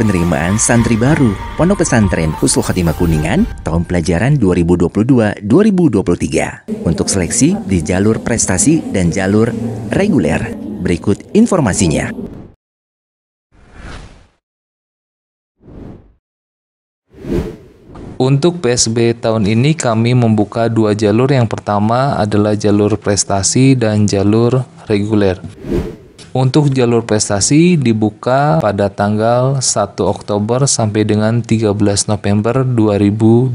penerimaan santri baru Pondok Pesantren Husnul Khotimah Kuningan tahun pelajaran 2022-2023 untuk seleksi di jalur prestasi dan jalur reguler. Berikut informasinya. Untuk PSB tahun ini kami membuka dua jalur. Yang pertama adalah jalur prestasi dan jalur reguler. Untuk jalur prestasi dibuka pada tanggal 1 Oktober sampai dengan 13 November 2021.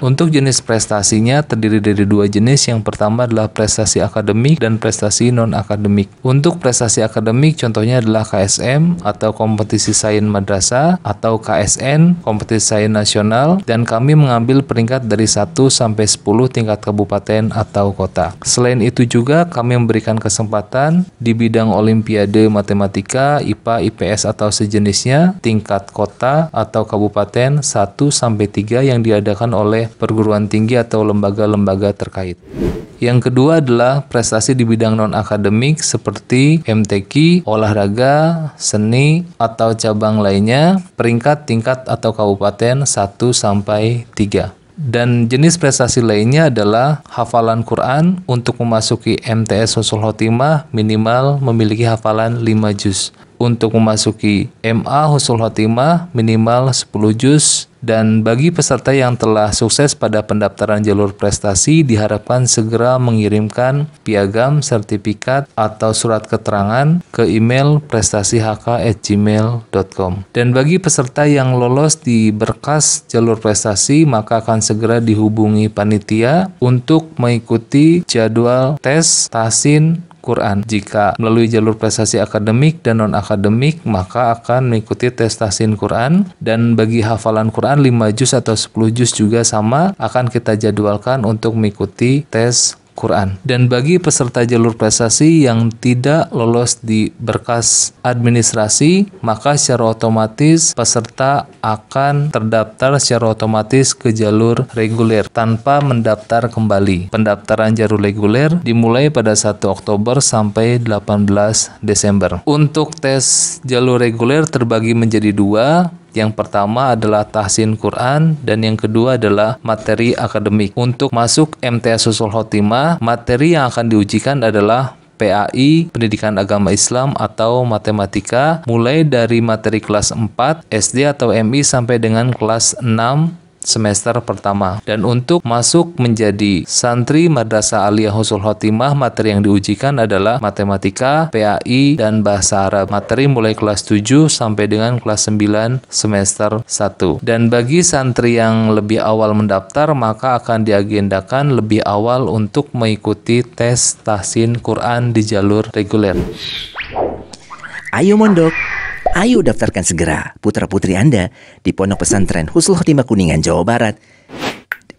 Untuk jenis prestasinya terdiri dari dua jenis. Yang pertama adalah prestasi akademik dan prestasi non-akademik. Untuk prestasi akademik contohnya adalah KSM atau Kompetisi Sains Madrasah atau KSN, Kompetisi Sains Nasional dan kami mengambil peringkat dari 1 sampai 10 tingkat kabupaten atau kota. Selain itu juga kami memberikan kesempatan di bidang olimpiade matematika, IPA, IPS atau sejenisnya, tingkat kota atau kabupaten 1 sampai 3 yang diadakan oleh perguruan tinggi atau lembaga-lembaga terkait. Yang kedua adalah prestasi di bidang non-akademik seperti MTQ, olahraga, seni, atau cabang lainnya, peringkat, tingkat, atau kabupaten 1 sampai 3. Dan jenis prestasi lainnya adalah hafalan Quran untuk memasuki MTS Husnul Khotimah minimal memiliki hafalan 5 juz. Untuk memasuki MA Husnul Khotimah minimal 10 juz dan bagi peserta yang telah sukses pada pendaftaran jalur prestasi diharapkan segera mengirimkan piagam, sertifikat, atau surat keterangan ke email prestasihk@gmail.com. Dan bagi peserta yang lolos di berkas jalur prestasi maka akan segera dihubungi panitia untuk mengikuti jadwal tes tasin Quran. Jika melalui jalur prestasi akademik dan non-akademik, maka akan mengikuti tes tahsin Quran dan bagi hafalan Quran 5 juz atau 10 juz juga sama akan kita jadwalkan untuk mengikuti tes Quran. Dan bagi peserta jalur prestasi yang tidak lolos di berkas administrasi, maka secara otomatis peserta akan terdaftar secara otomatis ke jalur reguler tanpa mendaftar kembali. Pendaftaran jalur reguler dimulai pada 1 Oktober sampai 18 Desember. Untuk tes jalur reguler terbagi menjadi dua, yang pertama adalah tahsin Quran dan yang kedua adalah materi akademik. Untuk masuk MTS Usul Khotimah, materi yang akan diujikan adalah PAI, Pendidikan Agama Islam atau Matematika, mulai dari materi kelas 4 SD atau MI sampai dengan kelas 6 semester pertama. Dan untuk masuk menjadi santri Madrasah Aliyah Husul Khotimah, materi yang diujikan adalah matematika, PAI, dan bahasa Arab. Materi mulai kelas 7 sampai dengan kelas 9 semester 1. Dan bagi santri yang lebih awal mendaftar, maka akan diagendakan lebih awal untuk mengikuti tes tahsin Quran di jalur reguler. Ayo mondok, Ayo daftarkan segera putra-putri Anda di Pondok Pesantren Husnul Khotimah Kuningan, Jawa Barat.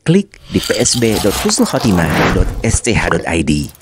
Klik di psb.husnulkhotimah.sch.id.